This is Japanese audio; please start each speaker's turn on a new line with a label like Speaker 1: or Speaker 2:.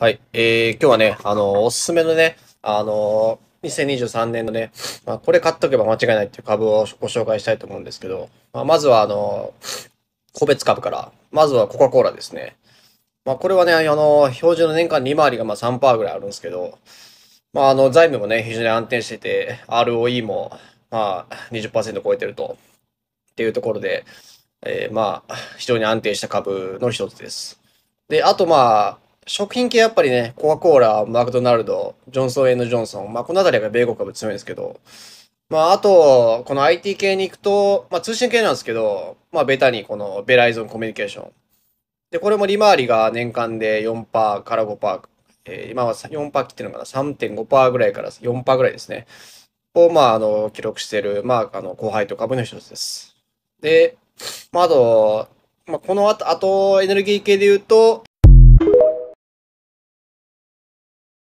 Speaker 1: はい。えー、今日はね、あの、おすすめのね、あの、2023年のね、まあ、これ買っとけば間違いないっていう株をご紹介したいと思うんですけど、まあ、まずはあの、個別株から、まずはコカ・コーラですね。まあ、これはね、あの、標準の年間利回りがまあ3%ぐらいあるんですけど、まあ、あの、財務もね、非常に安定してて、ROE も、まあ、20%超えてると、っていうところで、えー、まあ、非常に安定した株の一つです。で、あとまあ、食品系やっぱりね、コカ・コーラ、マクドナルド、ジョンソン・エンド・ジョンソン、まあ、このあたりが米国株強いんですけど、まあ、あと、この IT 系に行くと、まあ、通信系なんですけど、まあ、ベタにこのベライゾンコミュニケーション。で、これも利回りが年間で4%から5%、えー、今は4%切ってるのかな、3.5%ぐらいから4%ぐらいですね。を、まあ、あの、記録している、まあ、あの、後輩と株の一つです。で、まあ、あと、まあ、この後、あとエネルギー系で言うと、